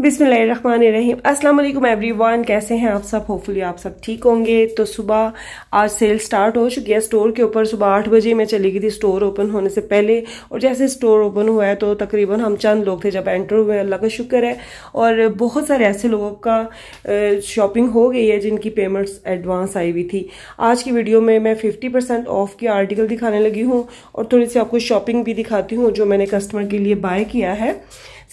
बिसमीम अस्सलाम every one कैसे हैं आप सब होपफुली आप सब ठीक होंगे तो सुबह आज सेल स्टार्ट हो चुकी है स्टोर के ऊपर सुबह आठ बजे मैं चली गई थी स्टोर ओपन होने से पहले और जैसे स्टोर ओपन हुआ है तो तकरीबन हम चंद लोग थे जब एंटर हुए अल्लाह का शुक्र है और बहुत सारे ऐसे लोगों का शॉपिंग हो गई है जिनकी पेमेंट्स एडवांस आई हुई थी आज की वीडियो में मैं फिफ्टी ऑफ की आर्टिकल दिखाने लगी हूँ और थोड़ी सी आपको शॉपिंग भी दिखाती हूँ जो मैंने कस्टमर के लिए बाय किया है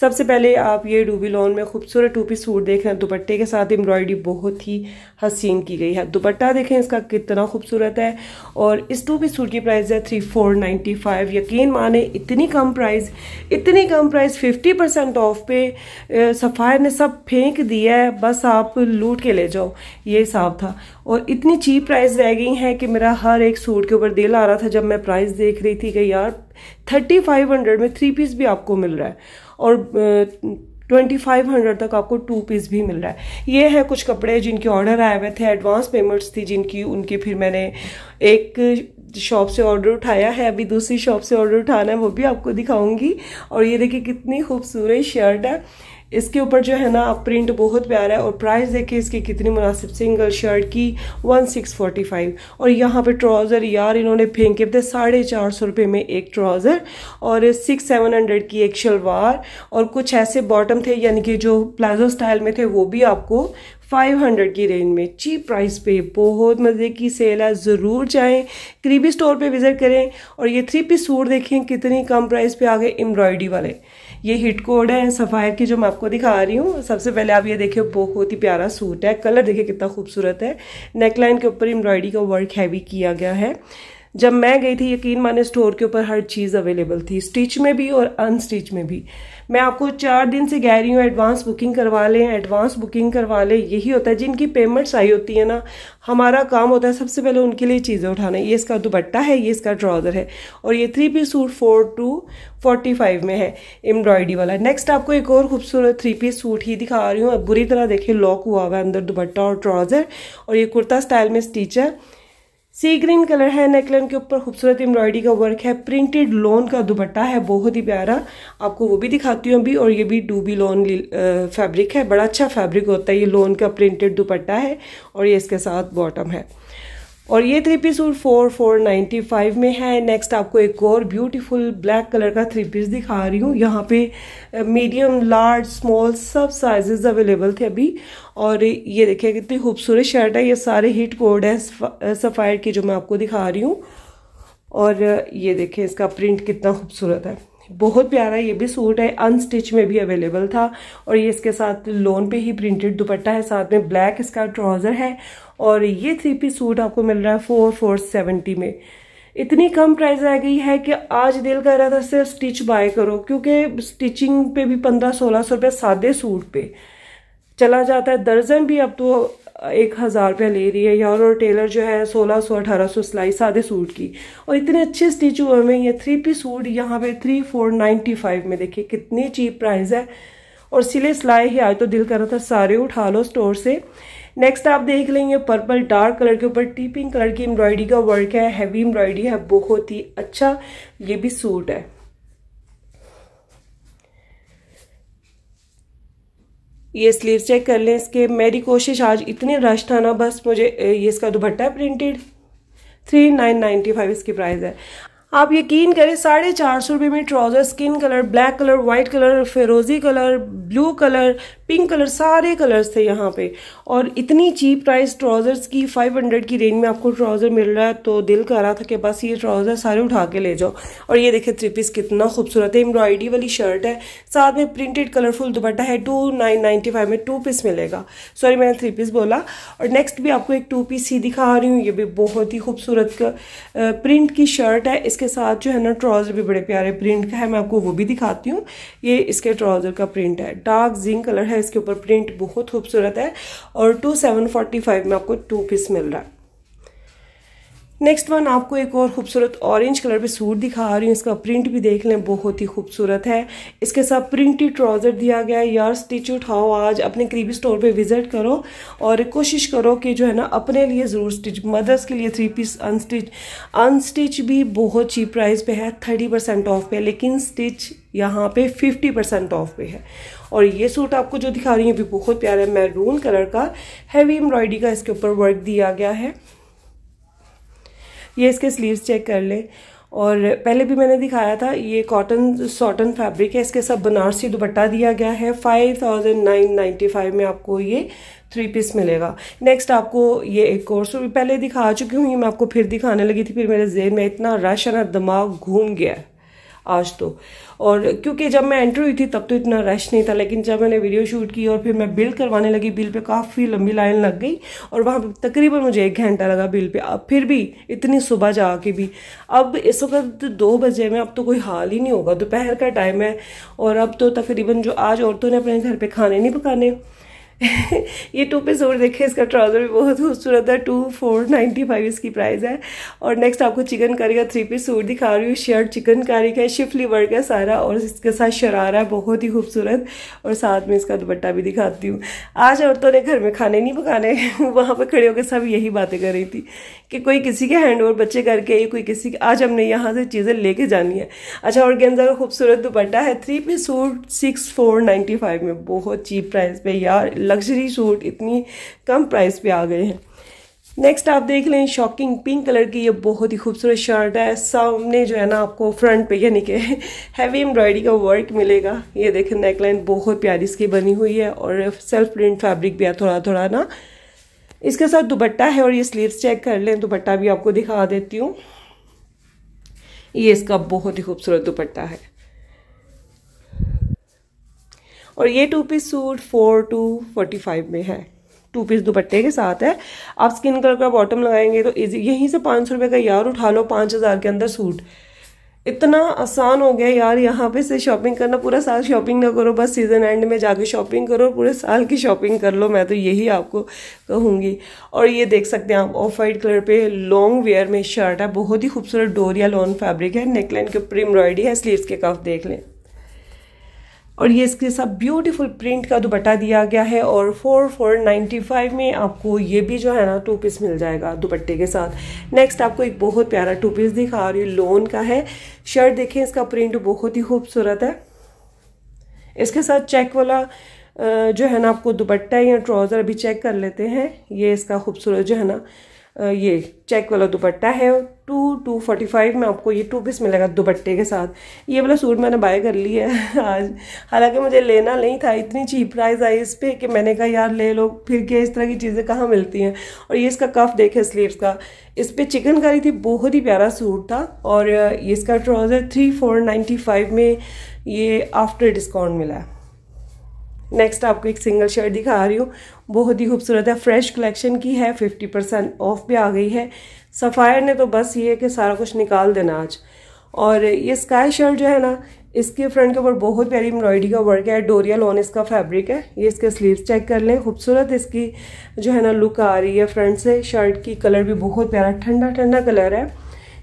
सबसे पहले आप ये डूबी लॉन में खूबसूरत टू पीस सूट देख रहे हैं दुपट्टे के साथ एम्ब्रॉयडरी बहुत ही हसीन की गई है दुपट्टा देखें इसका कितना खूबसूरत है और इस टू पीस सूट की प्राइस है थ्री फोर नाइन्टी फाइव यकीन माने इतनी कम प्राइस इतनी कम प्राइस फिफ्टी परसेंट ऑफ पे सफ़ायर ने सब फेंक दिया है बस आप लूट के ले जाओ ये हिसाब था और इतनी चीप प्राइस रह गई हैं कि मेरा हर एक सूट के ऊपर दिल आ रहा था जब मैं प्राइस देख रही थी कि यार थर्टी फाइव हंड्रेड में थ्री पीस भी आपको मिल रहा है और ट्वेंटी फाइव हंड्रेड तक आपको टू पीस भी मिल रहा है ये है कुछ कपड़े जिनके ऑर्डर आए हुए थे एडवांस पेमेंट्स थी जिनकी उनके फिर मैंने एक शॉप से ऑर्डर उठाया है अभी दूसरी शॉप से ऑर्डर उठाना है वो भी आपको दिखाऊंगी और ये देखिए कितनी खूबसूरत शर्ट है इसके ऊपर जो है ना प्रिंट बहुत प्यारा है और प्राइस देखिए इसकी कितनी मुनासिब सिंगल शर्ट की वन सिक्स फाइव और यहाँ पे ट्राउज़र यार इन्होंने फेंके थे साढ़े चार सौ रुपये में एक ट्राउज़र और सिक्स सेवन हंड्रेड की एक शलवार और कुछ ऐसे बॉटम थे यानी कि जो प्लाजो स्टाइल में थे वो भी आपको 500 की रेंज में चीप प्राइस पे बहुत मज़े की सेल है ज़रूर जाएं करीबी स्टोर पे विज़िट करें और ये थ्री पीस सूट देखें कितनी कम प्राइस पे आ गए एम्ब्रॉयडरी वाले ये हिट कोड है सफ़ायर की जो मैं आपको दिखा रही हूँ सबसे पहले आप ये देखिए बहुत ही प्यारा सूट है कलर देखिए कितना खूबसूरत है नेकलाइन के ऊपर एम्ब्रॉयडरी का वर्क हैवी किया गया है जब मैं गई थी यकीन माने स्टोर के ऊपर हर चीज़ अवेलेबल थी स्टिच में भी और अनस्टिच में भी मैं आपको चार दिन से कह रही हूँ एडवांस बुकिंग करवा लें एडवांस बुकिंग करवा लें यही होता है जिनकी पेमेंट्स आई होती है ना हमारा काम होता है सबसे पहले उनके लिए चीज़ें उठाना ये इसका दुपट्टा है ये इसका ट्राउज़र है और ये three piece suit four two forty five में है एम्ब्रॉयडरी वाला नेक्स्ट आपको एक और खूबसूरत थ्री पीस सूट ही दिखा रही हूँ बुरी तरह देखिए लॉक हुआ हुआ है अंदर दुपट्टा और ट्राउज़र और ये कुर्ता स्टाइल में स्टिच है सी ग्रीन कलर है नेकलाइन के ऊपर खूबसूरत एम्ब्रॉयडरी का वर्क है प्रिंटेड लोन का दुपट्टा है बहुत ही प्यारा आपको वो भी दिखाती हूँ अभी और ये भी डूबी लोन फैब्रिक है बड़ा अच्छा फैब्रिक होता है ये लोन का प्रिंटेड दुपट्टा है और ये इसके साथ बॉटम है और ये three piece suit four four ninety five में है नेक्स्ट आपको एक और ब्यूटीफुल ब्लैक कलर का थ्री पीस दिखा रही हूँ यहाँ पे मीडियम लार्ज स्मॉल सब साइजेस अवेलेबल थे अभी और ये देखिए कितनी खूबसूरत शर्ट है ये सारे हिट कोड है सफ़ायर की जो मैं आपको दिखा रही हूँ और ये देखें इसका प्रिंट कितना खूबसूरत है बहुत प्यारा ये भी सूट है अनस्टिच में भी अवेलेबल था और ये इसके साथ लोन पे ही प्रिंटेड दुपट्टा है साथ में ब्लैक इसका ट्राउज़र है और ये थ्री पी सूट आपको मिल रहा है फोर फोर सेवेंटी में इतनी कम प्राइस आ गई है कि आज दिल कर रहा था सिर्फ स्टिच बाय करो क्योंकि स्टिचिंग पे भी पंद्रह सोलह सौ रुपये सादे सूट पे चला जाता है दर्जन भी अब तो एक हज़ार रुपया ले रही है यार और टेलर जो है सोलह सौ अठारह सौ सिलाई सादे सूट की और इतने अच्छे स्टिच हुए हुए ये थ्री पी सूट यहाँ पे थ्री फोर नाइन्टी फाइव में देखिए कितनी चीप प्राइस है और सिले सिलाई ही आए तो दिल कर रहा था सारे उठा लो स्टोर से नेक्स्ट आप देख लेंगे पर्पल डार्क कलर के ऊपर टीपिंग कलर की एम्ब्रॉयडरी का वर्क है हैवी एम्ब्रॉयडरी है बहुत ही अच्छा ये भी सूट है ये स्लीव चेक कर लें इसके मेरी कोशिश आज इतनी रश था ना बस मुझे ये इसका दुपट्टा है printed three nine ninety five इसकी प्राइस है आप यकीन करें साढ़े चार सौ रुपये में trouser skin colour black colour white colour फिरोज़ी colour blue colour pink colour सारे कलर्स थे यहाँ पे और इतनी चीप प्राइस ट्राउज़र्स की 500 की रेंज में आपको ट्राउज़र मिल रहा है तो दिल कर रहा था कि बस ये ट्राउज़र सारे उठा के ले जाओ और ये देखें थ्री पीस कितना खूबसूरत है एम्ब्रॉयडरी वाली शर्ट है साथ में प्रिंटेड कलरफुल दुपट्टा है टू नाइन नाइन्टी फाइव में टू पीस मिलेगा सॉरी मैंने थ्री पीस बोला और नेक्स्ट भी आपको एक टू पीस ही दिखा रही हूँ ये भी बहुत ही खूबसूरत प्रिंट की शर्ट है इसके साथ जो है ना ट्राउज़र भी बड़े प्यारे प्रिंट का है मैं आपको वो भी दिखाती हूँ ये इसके ट्राउज़र का प्रिंट है डार्क जिंक कलर है इसके ऊपर प्रिंट बहुत खूबसूरत है और और टू सेवन फोर्टी फाइव में आपको टू पीस मिल रहा है नेक्स्ट वन आपको एक और खूबसूरत ऑरेंज कलर पे सूट दिखा रही हूँ इसका प्रिंट भी देख लें बहुत ही खूबसूरत है इसके साथ प्रिंटेड ट्राउज़र दिया गया है यार स्टिच उठाओ आज अपने करीबी स्टोर पे विज़िट करो और कोशिश करो कि जो है ना अपने लिए ज़रूर स्टिच मदर्स के लिए थ्री पीस अनस्टिच अनस्टिच भी बहुत चीप प्राइस पे है थर्टी परसेंट ऑफ पे लेकिन स्टिच यहाँ पे फिफ्टी परसेंट ऑफ पे है और ये सूट आपको जो दिखा रही है भी बहुत प्यारा है मैरून कलर का हैवी एम्ब्रॉयडरी का इसके ऊपर वर्क दिया गया है ये इसके स्लीव्स चेक कर लें और पहले भी मैंने दिखाया था ये कॉटन सॉटन फैब्रिक है इसके सब बनारसी दुपट्टा दिया गया है five thousand nine ninety five में आपको ये थ्री पीस मिलेगा नेक्स्ट आपको ये एक कोर्स पहले दिखा चुकी हूँ ये मैं आपको फिर दिखाने लगी थी फिर मेरे जेन में इतना रश है ना दिमाग घूम गया है आज तो और क्योंकि जब मैं एंट्री हुई थी तब तो इतना रश नहीं था लेकिन जब मैंने वीडियो शूट की और फिर मैं बिल करवाने लगी बिल पे काफ़ी लंबी लाइन लग गई और वहाँ तकरीबन मुझे एक घंटा लगा बिल पे अब फिर भी इतनी सुबह जा के भी अब इस वक्त दो बजे में अब तो कोई हाल ही नहीं होगा दोपहर का टाइम है और अब तो तकरीबन जो आज औरतों ने अपने घर पर खाने नहीं पकाने ये टू पे जोर देखे इसका ट्राउज़र भी बहुत खूबसूरत है टू फोर नाइन्टी फाइव इसकी प्राइस है और नेक्स्ट आपको चिकन करी का थ्री पीस सूट दिखा रही हूँ शर्ट चिकन कारी का शिफली वर्क है सारा और इसके साथ शरारा है बहुत ही खूबसूरत और साथ में इसका दुपट्टा भी दिखाती हूँ आज औरतों ने घर में खाने नहीं पकाने वहाँ पर खड़े होकर सब यही बातें कर रही थी कि कोई किसी के हैंड ओवर बच्चे करके कोई किसी के आज हमने यहाँ से चीज़ें लेके जानी है अच्छा और गेंदा का खूबसूरत दुपट्टा है three piece suit six four ninety five में बहुत चीप प्राइस पर यार लग्जरी सूट इतनी कम प्राइस पे आ गए हैं नेक्स्ट आप देख लें शॉकिंग पिंक कलर की ये बहुत ही खूबसूरत शर्ट है सामने जो है ना आपको फ्रंट पे यानी कि हैवी एम्ब्रॉयडरी का वर्क मिलेगा ये देखें नेकलाइन बहुत प्यारी इसकी बनी हुई है और सेल्फ प्रिंट फैब्रिक भी है थोड़ा थोड़ा ना इसके साथ दुपट्टा है और ये स्लीव्स चेक कर लें दुपट्टा भी आपको दिखा देती हूँ ये इसका बहुत ही खूबसूरत दुपट्टा है और ये two piece suit four two forty five में है टू पीस दुपट्टे के साथ है आप स्किन कलर का बॉटम लगाएंगे तो इजी यहीं से पाँच सौ रुपये का यार उठा लो पाँच हज़ार के अंदर सूट इतना आसान हो गया यार यहाँ पे से शॉपिंग करना पूरा साल शॉपिंग ना करो बस सीज़न एंड में जाके शॉपिंग करो पूरे साल की शॉपिंग कर लो मैं तो यही आपको कहूँगी और ये देख सकते हैं आप ऑफ वाइट कलर पे लॉन्ग वेयर में शर्ट है बहुत ही खूबसूरत डोरिया लॉन फैब्रिक है नेकलाइन के ऊपर एम्ब्रॉयडरी है स्लीव्स के कफ देख लें और ये इसके साथ ब्यूटीफुल प्रिंट का दुपट्टा दिया गया है और फोर फोर नाइन्टी फाइव में आपको ये भी जो है ना टू पीस मिल जाएगा दुपट्टे के साथ नेक्स्ट आपको एक बहुत प्यारा टू पीस दिखा रही लोन का है शर्ट देखें इसका प्रिंट बहुत ही खूबसूरत है इसके साथ चेक वाला जो है ना आपको दुपट्टा या ट्राउज़र अभी चेक कर लेते हैं ये इसका खूबसूरत जो है ना ये चेक वाला दुपट्टा है टू टू फोर्टी फाइव में आपको ये टू पीस मिलेगा दुपट्टे के साथ ये वाला सूट मैंने बाय कर लिया है आज हालांकि मुझे लेना नहीं था इतनी चीप प्राइस आई इस पर कि मैंने कहा यार ले लो फिर क्या इस तरह की चीज़ें कहाँ मिलती हैं और ये इसका कफ देखे स्लीव्स का इस पर चिकनकारी थी बहुत ही प्यारा सूट था और ये इसका trouser three four ninety five में ये आफ्टर डिस्काउंट मिला है नेक्स्ट आपको एक सिंगल शर्ट दिखा रही हूँ बहुत ही खूबसूरत है फ्रेश कलेक्शन की है फिफ्टी परसेंट ऑफ भी आ गई है सफ़ायर ने तो बस ये है कि सारा कुछ निकाल देना आज और ये स्काई शर्ट जो है ना इसके फ्रंट के ऊपर बहुत प्यारी एम्ब्रॉयडरी का वर्क है डोरिया लॉन इसका फैब्रिक है ये इसके स्लीव्स चेक कर लें खूबसूरत इसकी जो है ना लुक आ रही है फ्रंट से शर्ट की कलर भी बहुत प्यारा ठंडा ठंडा कलर है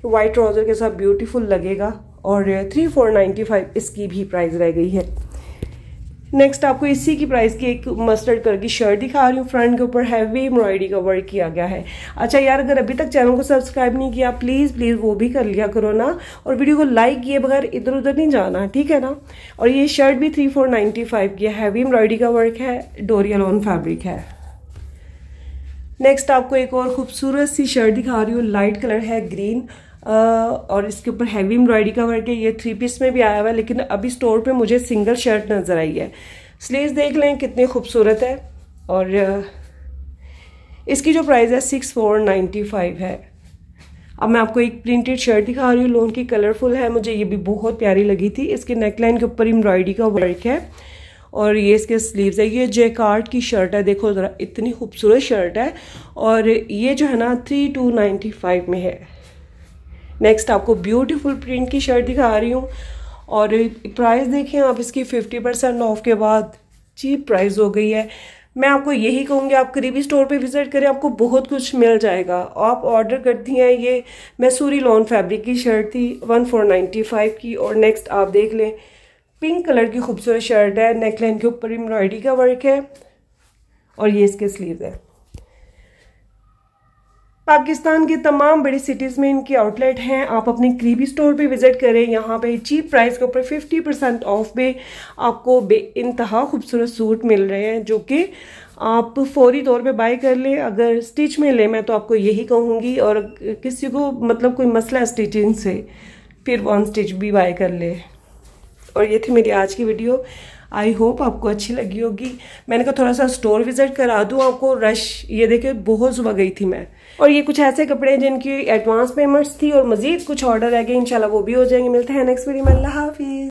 वाइट ट्राउज़र के साथ ब्यूटीफुल लगेगा और थ्री फोर नाइन्टी फाइव इसकी भी प्राइस रह गई है नेक्स्ट आपको इसी की प्राइस की एक मस्टर्ड कलर की शर्ट दिखा रही हूँ फ्रंट के ऊपर हैवी एम्ब्रॉयडरी का वर्क किया गया है अच्छा यार अगर अभी तक चैनल को सब्सक्राइब नहीं किया प्लीज़ प्लीज़ वो भी कर लिया करो ना और वीडियो को लाइक किए बगैर इधर उधर नहीं जाना ठीक है ना और ये शर्ट भी थ्री फोर नाइन्टी फाइव की हैवी एम्ब्रॉयडरी का वर्क है ऑन फैब्रिक है नेक्स्ट आपको एक और खूबसूरत सी शर्ट दिखा रही हूँ लाइट कलर है ग्रीन और इसके ऊपर हैवी एम्ब्रॉयडरी का वर्क है ये थ्री पीस में भी आया हुआ है लेकिन अभी स्टोर पे मुझे सिंगल शर्ट नज़र आई है स्लीव्स देख लें कितनी खूबसूरत है और इसकी जो प्राइस है सिक्स फोर नाइन्टी फाइव है अब मैं आपको एक प्रिंटेड शर्ट दिखा रही हूँ लोन की कलरफुल है मुझे ये भी बहुत प्यारी लगी थी इसके नेकलाइन के ऊपर एम्ब्रॉयडरी का वर्क है और ये इसके स्लीव्स है ये जेकार्ड की शर्ट है देखो ज़रा इतनी खूबसूरत शर्ट है और ये जो है ना थ्री टू नाइन्टी फाइव में है नेक्स्ट आपको ब्यूटीफुल प्रिंट की शर्ट दिखा रही हूँ और प्राइस देखें आप इसकी फिफ्टी परसेंट ऑफ के बाद चीप प्राइस हो गई है मैं आपको यही कहूँगी आप करीबी स्टोर पे विज़िट करें आपको बहुत कुछ मिल जाएगा आप ऑर्डर करती हैं ये मैसूरी लॉन फैब्रिक की शर्ट थी वन फोर नाइन्टी फाइव की और नेक्स्ट आप देख लें पिंक कलर की खूबसूरत शर्ट है नेकलाइन के ऊपर एम्ब्रॉयडरी का वर्क है और ये इसके स्लीव है पाकिस्तान के तमाम बड़ी सिटीज़ में इनके आउटलेट हैं आप अपने करीबी स्टोर पे विज़िट करें यहाँ पे चीप प्राइस के ऊपर 50 परसेंट ऑफ पे आपको बे इंतहा खूबसूरत सूट मिल रहे हैं जो कि आप फौरी तौर पे बाय कर लें अगर स्टिच में लें मैं तो आपको यही कहूँगी और किसी को मतलब कोई मसला स्टिचिंग से फिर वन स्टिच भी बाय कर ले और ये थी मेरी आज की वीडियो आई होप आपको अच्छी लगी होगी मैंने कहा थोड़ा सा स्टोर विज़िट करा दूँ आपको रश ये देखे बहुत सुबह गई थी मैं और ये कुछ ऐसे कपड़े हैं जिनकी एडवांस पेमेंट्स थी और मजीद कुछ ऑर्डर रह गए इंशाल्लाह वो भी हो जाएंगे मिलते हैं नेक्स्ट वीडियो में अल्लाह हाफिज़